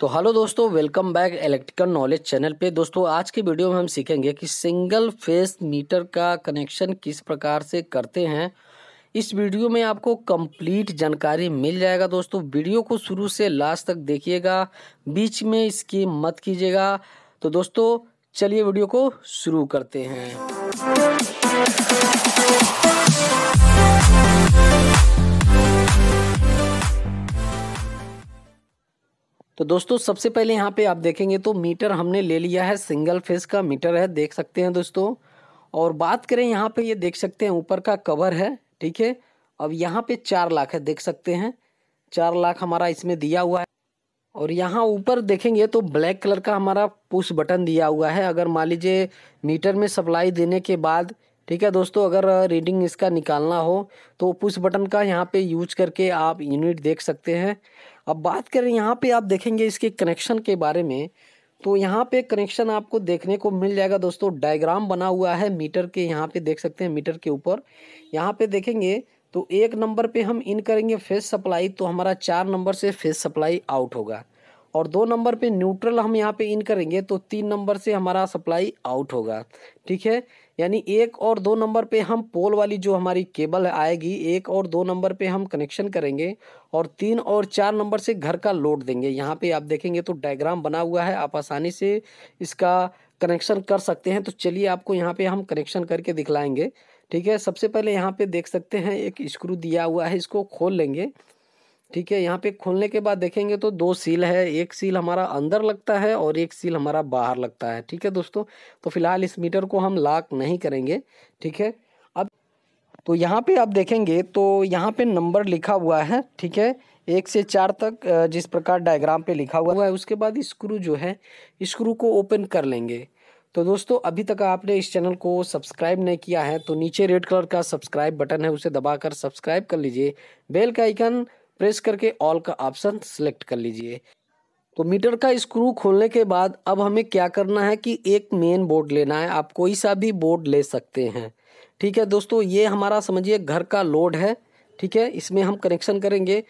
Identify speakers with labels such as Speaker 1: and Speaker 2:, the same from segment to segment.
Speaker 1: तो हेलो दोस्तों welcome back electrical knowledge channel पे दोस्तों आज की वीडियो में हम सीखेंगे कि सिंगल फेस मीटर का कनेक्शन किस प्रकार से करते हैं इस वीडियो में आपको कंप्लीट जानकारी मिल जाएगा दोस्तों वीडियो को शुरू से लास्ट तक देखिएगा बीच में इसकी मत कीजिएगा तो दोस्तों चलिए वीडियो को शुरू करते हैं तो दोस्तों सबसे पहले यहाँ पे आप देखेंगे तो मीटर हमने ले लिया है सिंगल फेस का मीटर है देख सकते हैं दोस्तों और बात करें यहाँ पे ये देख सकते हैं ऊपर का कवर है ठीक है अब यहाँ पे चार लाख है देख सकते हैं चार लाख हमारा इसमें दिया हुआ है और यहाँ ऊपर देखेंगे तो ब्लैक कलर का हमारा पुश बटन दिया हुआ है अगर मान लीजिए मीटर में सप्लाई देने के बाद ठीक है दोस्तों अगर रीडिंग इसका निकालना हो तो पुश बटन का यहाँ पे यूज करके आप यूनिट देख सकते हैं अब बात करें यहाँ पे आप देखेंगे इसके कनेक्शन के बारे में तो यहाँ पे कनेक्शन आपको देखने को मिल जाएगा दोस्तों डायग्राम बना हुआ है मीटर के यहाँ पे देख सकते हैं मीटर के ऊपर यहाँ पे देखेंगे तो एक नंबर पे हम इन करेंगे फेस सप्लाई तो हमारा चार नंबर से फेस सप्लाई आउट होगा और दो नंबर पे न्यूट्रल हम यहाँ पे इन करेंगे तो तीन नंबर से हमारा सप्लाई आउट होगा ठीक है यानी एक और दो नंबर पे हम पोल वाली जो हमारी केबल आएगी एक और दो नंबर पे हम कनेक्शन करेंगे और तीन और चार नंबर से घर का लोड देंगे यहाँ पे आप देखेंगे तो डायग्राम बना हुआ है आप आसानी से इसका कनेक्शन कर सकते हैं तो चलिए आपको यहाँ पे हम कनेक्शन करके दिखलाएंगे ठीक है सबसे पहले यहाँ पे देख सकते हैं एक स्क्रू दिया हुआ है इसको खोल लेंगे ठीक है यहाँ पे खोलने के बाद देखेंगे तो दो सील है एक सील हमारा अंदर लगता है और एक सील हमारा बाहर लगता है ठीक है दोस्तों तो फिलहाल इस मीटर को हम लॉक नहीं करेंगे ठीक है अब तो यहाँ पे आप देखेंगे तो यहाँ पे नंबर लिखा हुआ है ठीक है एक से चार तक जिस प्रकार डायग्राम पे लिखा हुआ है उसके बाद स्क्रू जो है स्क्रू को ओपन कर लेंगे तो दोस्तों अभी तक आपने इस चैनल को सब्सक्राइब नहीं किया है तो नीचे रेड कलर का सब्सक्राइब बटन है उसे दबाकर सब्सक्राइब कर लीजिए बेल का आइकन प्रेस करके ऑल का ऑप्शन सेलेक्ट कर लीजिए तो मीटर का स्क्रू खोलने के बाद अब हमें क्या करना है कि एक मेन बोर्ड लेना है आप कोई सा भी बोर्ड ले सकते हैं ठीक है दोस्तों ये हमारा समझिए घर का लोड है ठीक है इसमें हम कनेक्शन करेंगे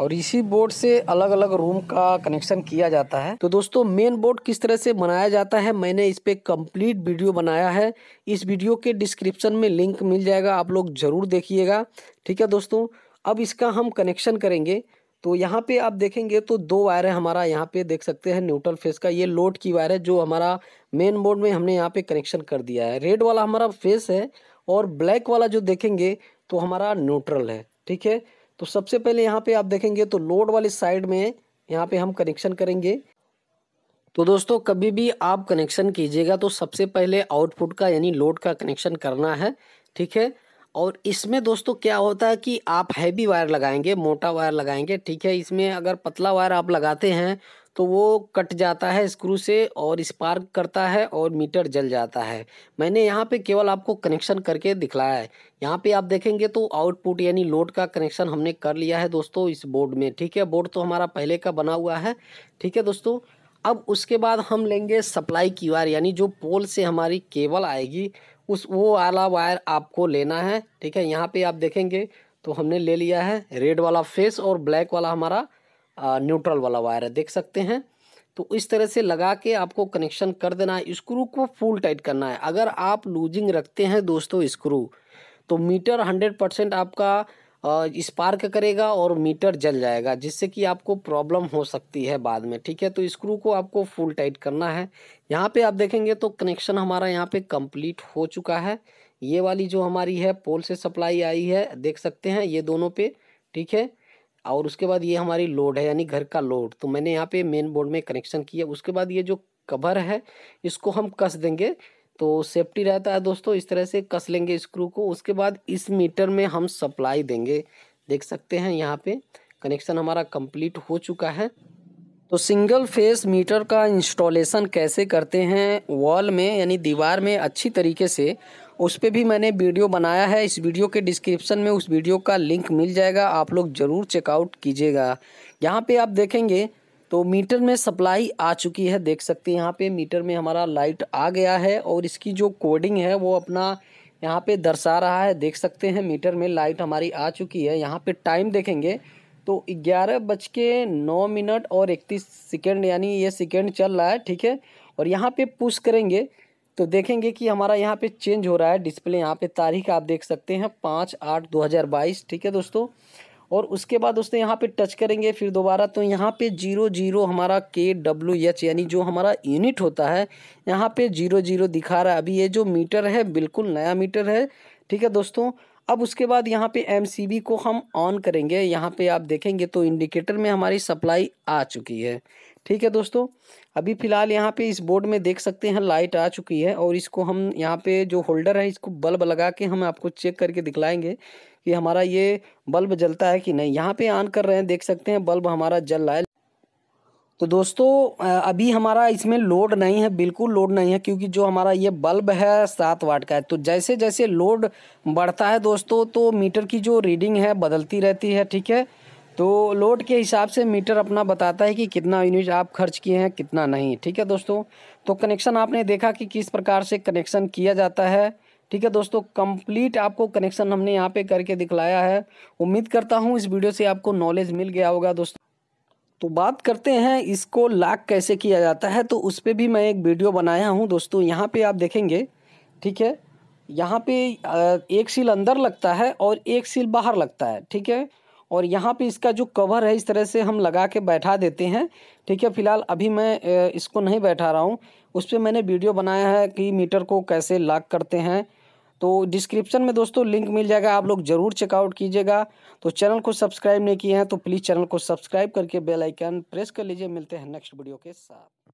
Speaker 1: और इसी बोर्ड से अलग अलग रूम का कनेक्शन किया जाता है तो दोस्तों मेन बोर्ड किस तरह से बनाया जाता है मैंने इस पर कंप्लीट वीडियो बनाया है इस वीडियो के डिस्क्रिप्शन में लिंक मिल जाएगा आप लोग ज़रूर देखिएगा ठीक है दोस्तों अब इसका हम कनेक्शन करेंगे तो यहाँ पे आप देखेंगे तो दो वायर है हमारा यहाँ पे देख सकते हैं न्यूट्रल फेस का ये लोड की वायर है जो हमारा मेन बोर्ड में हमने यहाँ पे कनेक्शन कर दिया है रेड वाला हमारा फेस है और ब्लैक वाला जो देखेंगे तो हमारा न्यूट्रल है ठीक है तो सबसे पहले यहाँ पे आप देखेंगे तो लोड वाली साइड में यहाँ पे हम कनेक्शन करेंगे तो दोस्तों कभी भी आप कनेक्शन कीजिएगा तो सबसे पहले आउटपुट का यानी लोड का कनेक्शन करना है ठीक है और इसमें दोस्तों क्या होता है कि आप हैवी वायर लगाएंगे मोटा वायर लगाएंगे ठीक है इसमें अगर पतला वायर आप लगाते हैं तो वो कट जाता है स्क्रू से और स्पार्क करता है और मीटर जल जाता है मैंने यहाँ पे केवल आपको कनेक्शन करके दिखलाया है यहाँ पे आप देखेंगे तो आउटपुट यानी लोड का कनेक्शन हमने कर लिया है दोस्तों इस बोर्ड में ठीक है बोर्ड तो हमारा पहले का बना हुआ है ठीक है दोस्तों अब उसके बाद हम लेंगे सप्लाई की वायर यानी जो पोल से हमारी केबल आएगी उस वो वाला वायर आपको लेना है ठीक है यहाँ पे आप देखेंगे तो हमने ले लिया है रेड वाला फेस और ब्लैक वाला हमारा न्यूट्रल वाला वायर है देख सकते हैं तो इस तरह से लगा के आपको कनेक्शन कर देना है स्क्रू को फुल टाइट करना है अगर आप लूजिंग रखते हैं दोस्तों स्क्रू तो मीटर हंड्रेड परसेंट आपका स्पार्क करेगा और मीटर जल जाएगा जिससे कि आपको प्रॉब्लम हो सकती है बाद में ठीक है तो स्क्रू को आपको फुल टाइट करना है यहाँ पे आप देखेंगे तो कनेक्शन हमारा यहाँ पे कंप्लीट हो चुका है ये वाली जो हमारी है पोल से सप्लाई आई है देख सकते हैं ये दोनों पे ठीक है और उसके बाद ये हमारी लोड है यानी घर का लोड तो मैंने यहाँ पर मेन बोर्ड में कनेक्शन किया उसके बाद ये जो कवर है इसको हम कस देंगे तो सेफ्टी रहता है दोस्तों इस तरह से कस लेंगे स्क्रू को उसके बाद इस मीटर में हम सप्लाई देंगे देख सकते हैं यहाँ पे कनेक्शन हमारा कंप्लीट हो चुका है तो सिंगल फेस मीटर का इंस्टॉलेशन कैसे करते हैं वॉल में यानी दीवार में अच्छी तरीके से उस पर भी मैंने वीडियो बनाया है इस वीडियो के डिस्क्रिप्शन में उस वीडियो का लिंक मिल जाएगा आप लोग ज़रूर चेकआउट कीजिएगा यहाँ पे आप देखेंगे तो मीटर में सप्लाई आ चुकी है देख सकते हैं यहाँ पे मीटर में हमारा लाइट आ गया है और इसकी जो कोडिंग है वो अपना यहाँ पे दर्शा रहा है देख सकते हैं मीटर में लाइट हमारी आ चुकी है यहाँ पे टाइम देखेंगे तो ग्यारह बज के नौ मिनट और इकतीस सेकेंड यानी ये सेकेंड चल रहा है ठीक है और यहाँ पे पुश करेंगे तो देखेंगे कि हमारा यहाँ पे चेंज हो रहा है डिस्प्ले यहाँ पे तारीख आप देख सकते हैं पाँच आठ दो हज़ार बाईस ठीक है दोस्तों और उसके बाद दोस्तों यहाँ पे टच करेंगे फिर दोबारा तो यहाँ पे जीरो जीरो हमारा के डब्ल्यू एच यानी जो हमारा यूनिट होता है यहाँ पे जीरो जीरो दिखा रहा है अभी ये जो मीटर है बिल्कुल नया मीटर है ठीक है दोस्तों अब उसके बाद यहाँ पे एम को हम ऑन करेंगे यहाँ पे आप देखेंगे तो इंडिकेटर में हमारी सप्लाई आ चुकी है ठीक है दोस्तों अभी फ़िलहाल यहाँ पे इस बोर्ड में देख सकते हैं लाइट आ चुकी है और इसको हम यहाँ पे जो होल्डर है इसको बल्ब लगा के हम आपको चेक करके दिखलाएंगे कि हमारा ये बल्ब जलता है कि नहीं यहाँ पे ऑन कर रहे हैं देख सकते हैं बल्ब हमारा जल रहा है तो दोस्तों अभी हमारा इसमें लोड नहीं है बिल्कुल लोड नहीं है क्योंकि जो हमारा ये बल्ब है सात वाट का है तो जैसे जैसे लोड बढ़ता है दोस्तों तो मीटर की जो रीडिंग है बदलती रहती है ठीक है तो लोड के हिसाब से मीटर अपना बताता है कि कितना यूनिट आप खर्च किए हैं कितना नहीं ठीक है दोस्तों तो कनेक्शन आपने देखा कि किस प्रकार से कनेक्शन किया जाता है ठीक है दोस्तों कंप्लीट आपको कनेक्शन हमने यहाँ पे करके दिखलाया है उम्मीद करता हूँ इस वीडियो से आपको नॉलेज मिल गया होगा दोस्तों तो बात करते हैं इसको लाक कैसे किया जाता है तो उस पर भी मैं एक वीडियो बनाया हूँ दोस्तों यहाँ पे आप देखेंगे ठीक है यहाँ पे एक सील अंदर लगता है और एक सील बाहर लगता है ठीक है और यहाँ पे इसका जो कवर है इस तरह से हम लगा के बैठा देते हैं ठीक है फिलहाल अभी मैं इसको नहीं बैठा रहा हूँ उस पर मैंने वीडियो बनाया है कि मीटर को कैसे लॉक करते हैं तो डिस्क्रिप्शन में दोस्तों लिंक मिल जाएगा आप लोग ज़रूर चेकआउट कीजिएगा तो चैनल को सब्सक्राइब नहीं किए हैं तो प्लीज़ चैनल को सब्सक्राइब करके बेलाइकन प्रेस कर लीजिए मिलते हैं नेक्स्ट वीडियो के साथ